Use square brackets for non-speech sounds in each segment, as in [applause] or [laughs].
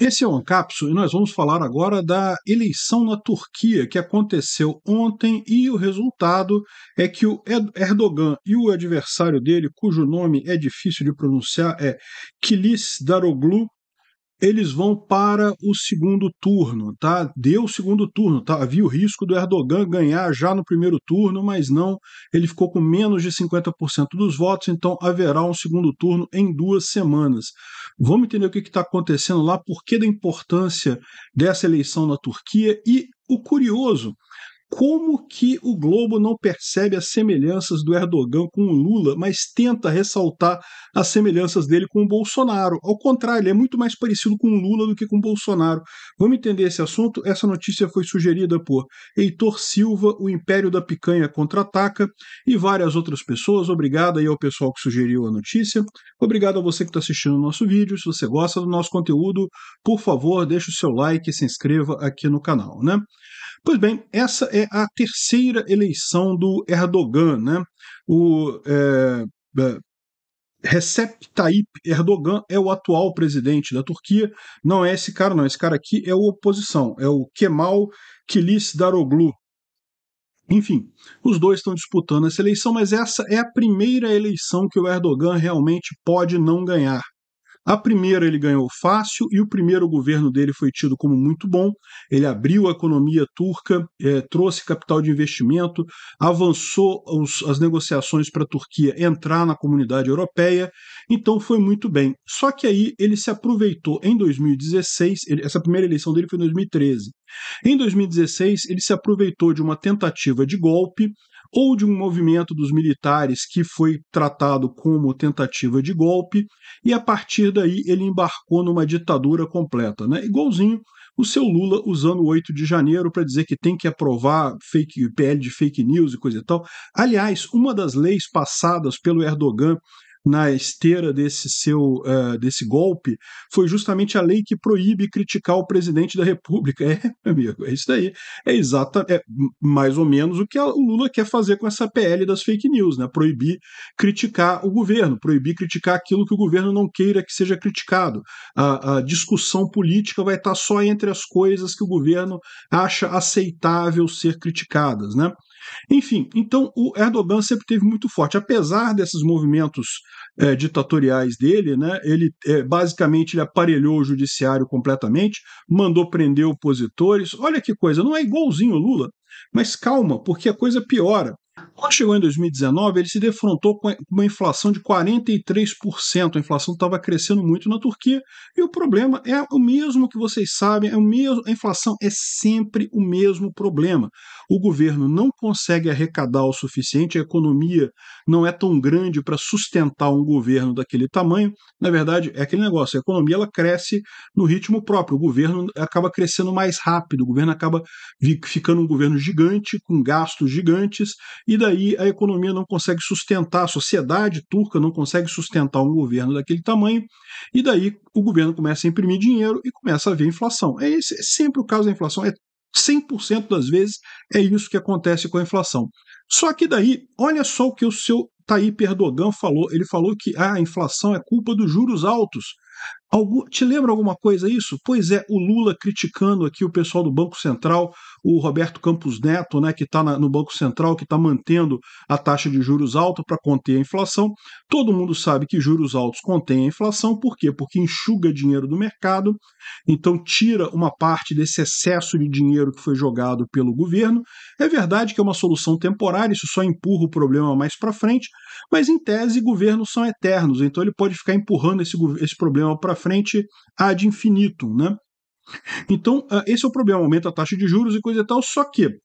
Esse é o Ancapso e nós vamos falar agora da eleição na Turquia que aconteceu ontem e o resultado é que o Erdogan e o adversário dele, cujo nome é difícil de pronunciar, é Kilis Daroglu, eles vão para o segundo turno, tá? Deu o segundo turno, tá? Havia o risco do Erdogan ganhar já no primeiro turno, mas não, ele ficou com menos de 50% dos votos, então haverá um segundo turno em duas semanas. Vamos entender o que está acontecendo lá, por que da importância dessa eleição na Turquia e o curioso como que o Globo não percebe as semelhanças do Erdogan com o Lula, mas tenta ressaltar as semelhanças dele com o Bolsonaro. Ao contrário, ele é muito mais parecido com o Lula do que com o Bolsonaro. Vamos entender esse assunto? Essa notícia foi sugerida por Heitor Silva, o Império da Picanha Contra-Ataca e várias outras pessoas. Obrigado aí ao pessoal que sugeriu a notícia. Obrigado a você que está assistindo o nosso vídeo. Se você gosta do nosso conteúdo, por favor, deixe o seu like e se inscreva aqui no canal, né? Pois bem, essa é a terceira eleição do Erdogan, né? O é, é, Recep Tayyip Erdogan é o atual presidente da Turquia. Não é esse cara, não. Esse cara aqui é o oposição, é o Kemal Daroglu Enfim, os dois estão disputando essa eleição, mas essa é a primeira eleição que o Erdogan realmente pode não ganhar. A primeira ele ganhou fácil e o primeiro governo dele foi tido como muito bom. Ele abriu a economia turca, é, trouxe capital de investimento, avançou os, as negociações para a Turquia entrar na comunidade europeia, então foi muito bem. Só que aí ele se aproveitou em 2016, ele, essa primeira eleição dele foi em 2013. Em 2016, ele se aproveitou de uma tentativa de golpe ou de um movimento dos militares que foi tratado como tentativa de golpe, e a partir daí ele embarcou numa ditadura completa, né? Igualzinho o seu Lula usando o 8 de janeiro para dizer que tem que aprovar fake, PL de fake news e coisa e tal. Aliás, uma das leis passadas pelo Erdogan na esteira desse seu uh, desse golpe foi justamente a lei que proíbe criticar o presidente da República. [laughs] É, meu amigo, é isso daí. É exata, é mais ou menos o que a, o Lula quer fazer com essa PL das fake news, né? Proibir criticar o governo, proibir criticar aquilo que o governo não queira que seja criticado. A, a discussão política vai estar só entre as coisas que o governo acha aceitável ser criticadas, né? Enfim, então o Erdogan sempre teve muito forte, apesar desses movimentos é, ditatoriais dele, né, ele é, basicamente ele aparelhou o judiciário completamente, mandou prender opositores. Olha que coisa, não é igualzinho o Lula, mas calma, porque a coisa piora. Quando chegou em 2019, ele se defrontou com uma inflação de 43%. A inflação estava crescendo muito na Turquia. E o problema é o mesmo que vocês sabem, é o mesmo, a inflação é sempre o mesmo problema o governo não consegue arrecadar o suficiente, a economia não é tão grande para sustentar um governo daquele tamanho. Na verdade, é aquele negócio: a economia ela cresce no ritmo próprio, o governo acaba crescendo mais rápido, o governo acaba ficando um governo gigante, com gastos gigantes, e daí a economia não consegue sustentar, a sociedade turca não consegue sustentar um governo daquele tamanho, e daí o governo começa a imprimir dinheiro e começa a haver inflação. É, esse, é sempre o caso da inflação, é 100% das vezes é isso que acontece com a inflação. Só que daí, olha só o que o seu Tayyip Erdogan falou. Ele falou que ah, a inflação é culpa dos juros altos. Algum, te lembra alguma coisa isso? Pois é, o Lula criticando aqui o pessoal do Banco Central, o Roberto Campos Neto, né, que está no Banco Central, que está mantendo a taxa de juros alta para conter a inflação. Todo mundo sabe que juros altos contêm a inflação, por quê? Porque enxuga dinheiro do mercado, então tira uma parte desse excesso de dinheiro que foi jogado pelo governo. É verdade que é uma solução temporária, isso só empurra o problema mais para frente, mas em tese governos são eternos, então ele pode ficar empurrando esse, esse problema para frente ad infinitum, né? Então, ah, esse é o problema, aumenta a taxa de juros e coisa e tal, só que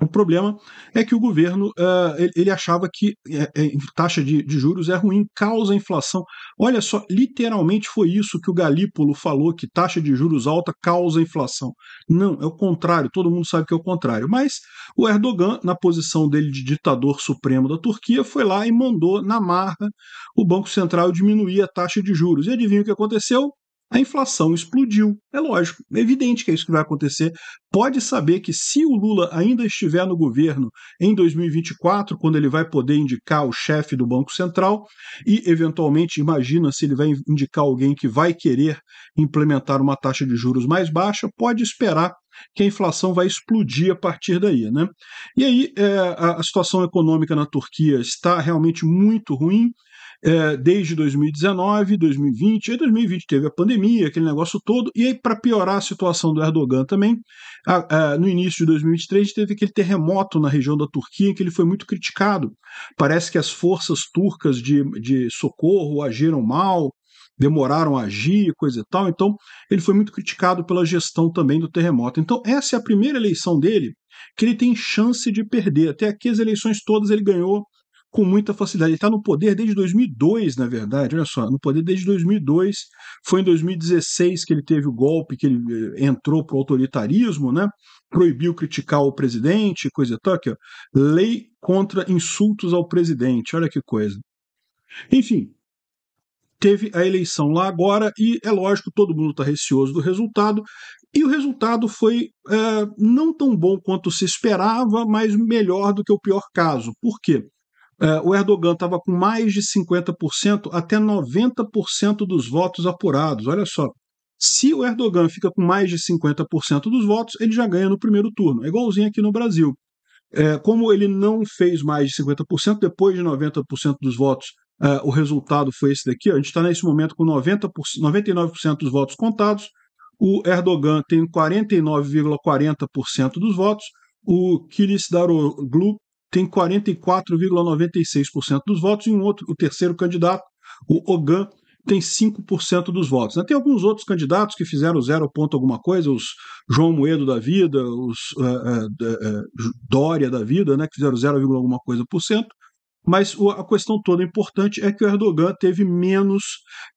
o problema é que o governo uh, ele, achava que eh, eh, taxa de, de, juros é ruim, causa inflação. Olha só, literalmente foi isso que o Galípolo falou: que taxa de juros alta causa inflação. Não, é o contrário, todo mundo sabe que é o contrário. Mas o Erdogan, na posição dele de ditador supremo da Turquia, foi lá e mandou na marra o Banco Central diminuir a taxa de juros. E adivinha o que aconteceu? a inflação explodiu. É lógico, é evidente que é isso que vai acontecer. Pode saber que se o Lula ainda estiver no governo em 2024, quando ele vai poder indicar o chefe do Banco Central, e eventualmente, imagina se ele vai indicar alguém que vai querer implementar uma taxa de juros mais baixa, pode esperar que a inflação vai explodir a partir daí. Né? E aí é, a, a situação econômica na Turquia está realmente muito ruim é, desde 2019, 2020, e 2020 teve a pandemia, aquele negócio todo, e aí para piorar a situação do Erdogan também, a, a, no início de 2023 teve aquele terremoto na região da Turquia em que ele foi muito criticado. Parece que as forças turcas de, de socorro agiram mal, demoraram a agir, coisa e tal. Então, ele foi muito criticado pela gestão também do terremoto. Então, essa é a primeira eleição dele que ele tem chance de perder. Até aqui as eleições todas ele ganhou com muita facilidade. Ele está no poder desde 2002, na verdade. Olha só, no poder desde 2002. Foi em 2016 que ele teve o golpe, que ele eh, entrou para o autoritarismo, né? proibiu criticar o presidente, coisa e tal. Aqui, ó. Lei contra insultos ao presidente. Olha que coisa. Enfim, teve a eleição lá agora e é lógico todo mundo está receoso do resultado e o resultado foi é, não tão bom quanto se esperava, mas melhor do que o pior caso. Por quê? É, o Erdogan estava com mais de 50%, até 90% dos votos apurados. Olha só. Se o Erdogan fica com mais de 50% dos votos, ele já ganha no primeiro turno. É igualzinho aqui no Brasil. É, como ele não fez mais de 50%, depois de 90% dos votos, é, o resultado foi esse daqui. Ó. A gente está nesse momento com 90%, 99% dos votos contados. O Erdogan tem 49,40% dos votos. O Kilis Daroglu tem 44,96% dos votos, e um outro, o terceiro candidato, o Ogan, tem 5% dos votos. Né? Tem alguns outros candidatos que fizeram zero ponto alguma coisa, os João Moedo da vida, os uh, uh, uh, Dória da vida, né, que fizeram 0, alguma coisa por cento, mas a questão toda importante é que o Erdogan teve menos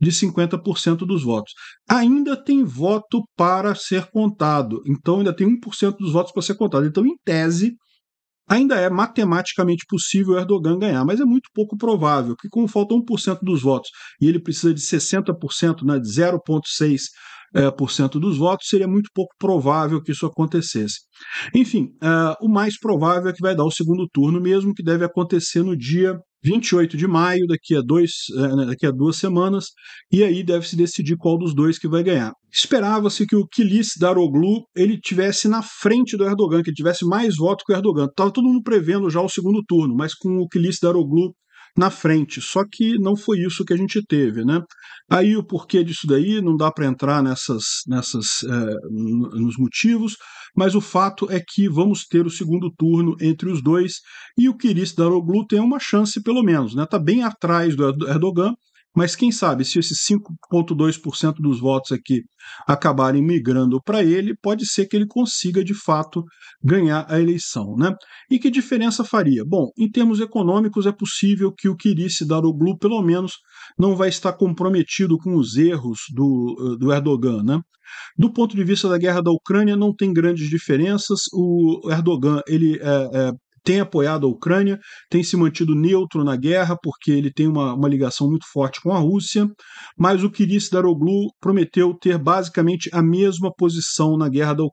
de 50% dos votos. Ainda tem voto para ser contado, então ainda tem 1% dos votos para ser contado. Então, em tese, Ainda é matematicamente possível Erdogan ganhar, mas é muito pouco provável, que como falta 1% dos votos e ele precisa de 60%, né, de 0,6% eh, cento dos votos, seria muito pouco provável que isso acontecesse. Enfim, eh, o mais provável é que vai dar o segundo turno mesmo, que deve acontecer no dia 28 de maio, daqui a, dois, eh, né, daqui a duas semanas, e aí deve se decidir qual dos dois que vai ganhar. Esperava-se que o Kilis Daroglu ele tivesse na frente do Erdogan, que ele tivesse mais voto que o Erdogan. Estava todo mundo prevendo já o segundo turno, mas com o Kilis Daroglu na frente. Só que não foi isso que a gente teve, né? Aí o porquê disso daí não dá para entrar nessas, nessas é, nos motivos, mas o fato é que vamos ter o segundo turno entre os dois e o Kiris Daroglu tem uma chance pelo menos, né? Tá bem atrás do Erdogan mas quem sabe, se esses 5,2% dos votos aqui acabarem migrando para ele, pode ser que ele consiga de fato ganhar a eleição. Né? E que diferença faria? Bom, em termos econômicos, é possível que o Kirisse Daroglu, pelo menos, não vai estar comprometido com os erros do, eh, do Erdogan. Né? Do ponto de vista da guerra da Ucrânia, não tem grandes diferenças. O Erdogan ele é, é, tem apoiado a Ucrânia, tem se mantido neutro na guerra, porque ele tem uma, uma ligação muito forte com a Rússia, mas o Kiris Daroglu prometeu ter basicamente a mesma posição na guerra da,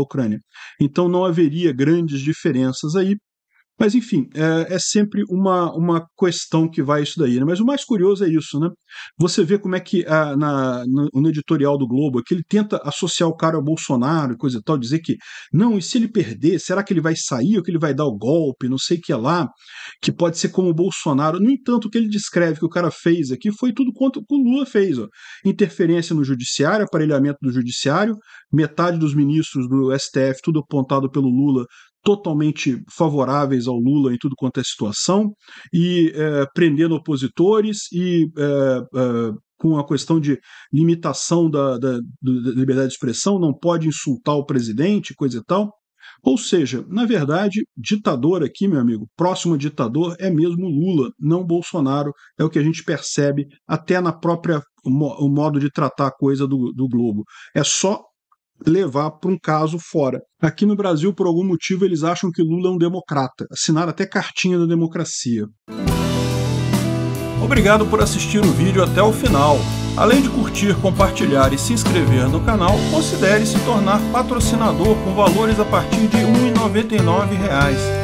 Ucrânia. Então não haveria grandes diferenças aí, mas, enfim, é, é, sempre uma, uma questão que vai isso daí. Né? Mas o mais curioso é isso, né? Você vê como é que a, ah, na, no, no, editorial do Globo, que ele tenta associar o cara ao Bolsonaro, coisa e tal, dizer que, não, e se ele perder, será que ele vai sair ou que ele vai dar o golpe, não sei o que é lá, que pode ser como o Bolsonaro. No entanto, o que ele descreve que o cara fez aqui foi tudo quanto o Lula fez. Ó. Interferência no judiciário, aparelhamento do judiciário, metade dos ministros do STF, tudo apontado pelo Lula, totalmente favoráveis ao Lula em tudo quanto é situação, e é, prendendo opositores e é, é, com a questão de limitação da, da, da liberdade de expressão, não pode insultar o presidente, coisa e tal. Ou seja, na verdade, ditador aqui, meu amigo, próximo ditador é mesmo Lula, não Bolsonaro, é o que a gente percebe até na própria o modo de tratar a coisa do, do Globo. É só levar para um caso fora. Aqui no Brasil, por algum motivo, eles acham que Lula é um democrata. Assinaram até cartinha da democracia. Obrigado por assistir o vídeo até o final. Além de curtir, compartilhar e se inscrever no canal, considere se tornar patrocinador com valores a partir de R$ 1,99